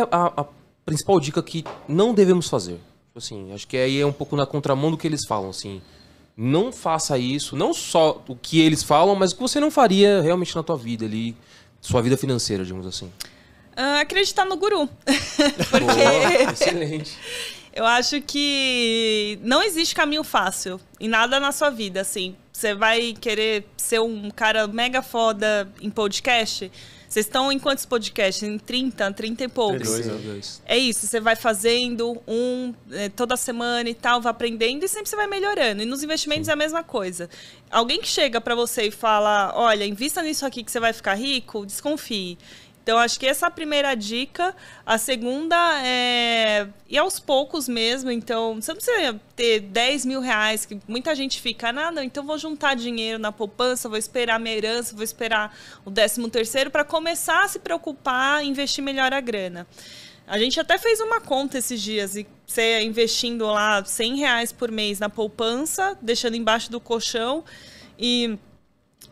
É a, a principal dica que não devemos fazer. Tipo assim, acho que aí é um pouco na contramão do que eles falam, assim. Não faça isso, não só o que eles falam, mas o que você não faria realmente na tua vida ali, sua vida financeira, digamos assim. Uh, acreditar no guru. Porque... Boa, excelente. Eu acho que não existe caminho fácil em nada na sua vida, assim. Você vai querer ser um cara mega foda em podcast? Vocês estão em quantos podcasts? Em 30, 30 e poucos. É, dois, é, dois. é isso, você vai fazendo um é, toda semana e tal, vai aprendendo e sempre você vai melhorando. E nos investimentos Sim. é a mesma coisa. Alguém que chega para você e fala, olha, invista nisso aqui que você vai ficar rico, desconfie. Então, acho que essa é a primeira dica. A segunda é ir aos poucos mesmo. Então, você não precisa ter 10 mil reais, que muita gente fica, ah, nada, então vou juntar dinheiro na poupança, vou esperar minha herança, vou esperar o 13 terceiro para começar a se preocupar, investir melhor a grana. A gente até fez uma conta esses dias e você investindo lá 100 reais por mês na poupança, deixando embaixo do colchão e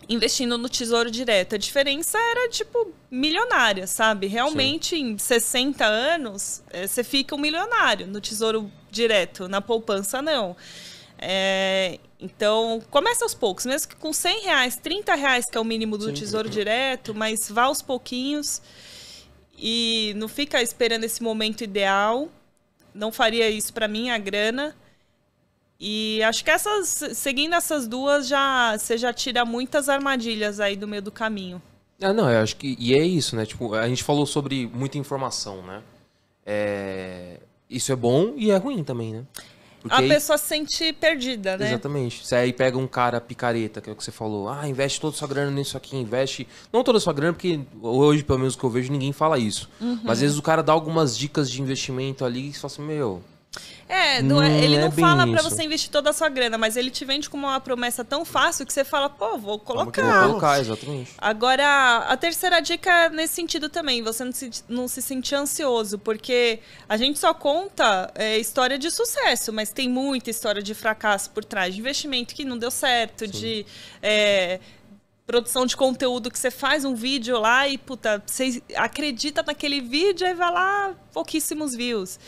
investindo no Tesouro Direto. A diferença era, tipo, milionária, sabe? Realmente, Sim. em 60 anos, eh, você fica um milionário no Tesouro Direto, na poupança, não. É, então, começa aos poucos, mesmo que com 100 reais, 30 reais, que é o mínimo do Sim. Tesouro Direto, mas vá aos pouquinhos e não fica esperando esse momento ideal. Não faria isso para mim, a grana. E acho que essas, seguindo essas duas, já você já tira muitas armadilhas aí do meio do caminho. Ah, não, eu acho que. E é isso, né? Tipo, a gente falou sobre muita informação, né? É, isso é bom e é ruim também, né? Porque a aí... pessoa se sente perdida, né? Exatamente. Você aí pega um cara picareta, que é o que você falou. Ah, investe toda a sua grana nisso aqui, investe. Não toda a sua grana, porque hoje, pelo menos que eu vejo, ninguém fala isso. Uhum. Mas às vezes o cara dá algumas dicas de investimento ali e você fala assim, meu, é, não é, hum, ele é não, é fala para você investir toda a sua grana, mas ele te vende com uma promessa tão fácil que você fala, pô, vou colocar. Vou colocar, exatamente. Agora, a terceira dica é nesse sentido também, você não se, não se sentir ansioso, porque a gente só conta é, história de sucesso, mas tem muita história de fracasso por trás, de investimento que não deu certo, Sim. de é, produção de conteúdo que você faz um vídeo lá e, puta, você acredita naquele vídeo e vai lá pouquíssimos views.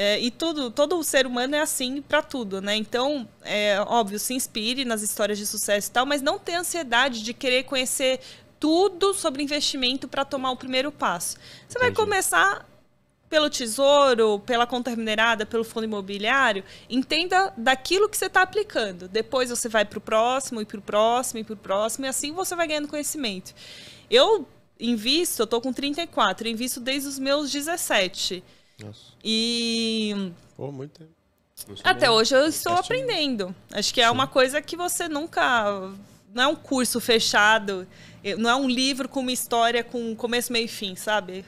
É, e tudo, todo o ser humano é assim para tudo, né? Então, é óbvio, se inspire nas histórias de sucesso e tal, mas não tenha ansiedade de querer conhecer tudo sobre investimento para tomar o primeiro passo. Você vai começar pelo tesouro, pela conta remunerada, pelo fundo imobiliário, entenda daquilo que você está aplicando. Depois você vai para o próximo, e para o próximo, e para o próximo, e assim você vai ganhando conhecimento. Eu invisto, eu estou com 34, eu invisto desde os meus 17. Nossa. E. Pô, muito tempo. Até bem. hoje eu estou aprendendo. Acho que é Sim. uma coisa que você nunca. Não é um curso fechado, não é um livro com uma história com começo, meio e fim, sabe?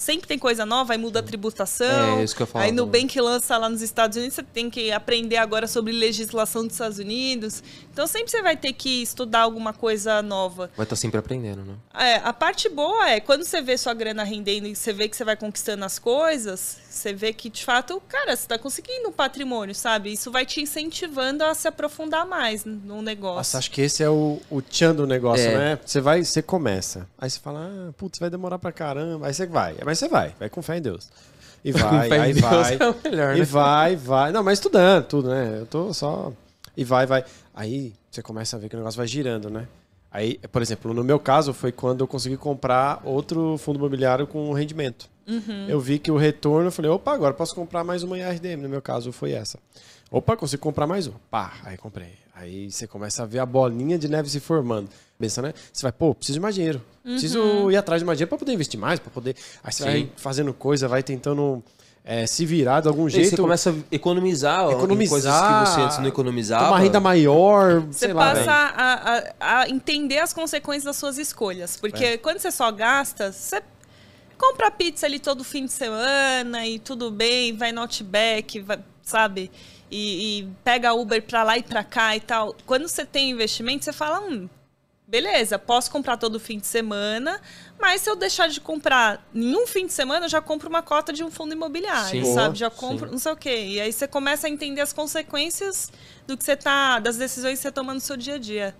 sempre tem coisa nova, aí muda a é. tributação. É, é, isso que eu falo. Aí que lança lá nos Estados Unidos, você tem que aprender agora sobre legislação dos Estados Unidos. Então sempre você vai ter que estudar alguma coisa nova. Vai estar tá sempre aprendendo, né? É, a parte boa é quando você vê sua grana rendendo e você vê que você vai conquistando as coisas, você vê que de fato, cara, você está conseguindo um patrimônio, sabe? Isso vai te incentivando a se aprofundar mais no negócio. Nossa, acho que esse é o, o tchan do negócio, é. né? Você vai, você começa. Aí você fala, ah, putz, vai demorar pra caramba. Aí você vai mas você vai, vai com fé em Deus. E vai, com aí vai. Deus é melhor, e né? vai, vai. Não, mas estudando tudo, né? Eu tô só. E vai, vai. Aí você começa a ver que o negócio vai girando, né? Aí, por exemplo, no meu caso foi quando eu consegui comprar outro fundo imobiliário com rendimento. Uhum. Eu vi que o retorno, eu falei, opa, agora posso comprar mais uma em RDM. No meu caso, foi essa. Opa, consigo comprar mais uma. Pá, aí comprei. Aí você começa a ver a bolinha de neve se formando. Pensa, né? Você vai, pô, preciso de mais dinheiro. Preciso uhum. ir atrás de mais dinheiro para poder investir mais, para poder. Aí você Sim. vai fazendo coisa, vai tentando é, se virar de algum e jeito. Você começa a economizar, economizar coisas que você antes não economizava. Uma renda maior, você sei passa lá. A, a, a, entender as consequências das suas escolhas. Porque é. quando você só gasta, você compra pizza ali todo fim de semana e tudo bem, vai no Outback, vai, sabe? E, e pega Uber pra lá e pra cá e tal. Quando você tem investimento, você fala, hum, beleza, posso comprar todo fim de semana, mas se eu deixar de comprar em um fim de semana, eu já compro uma cota de um fundo imobiliário, sim. sabe? Já compro, sim. não sei o quê. E aí você começa a entender as consequências do que você tá, das decisões que você tá toma no seu dia a dia.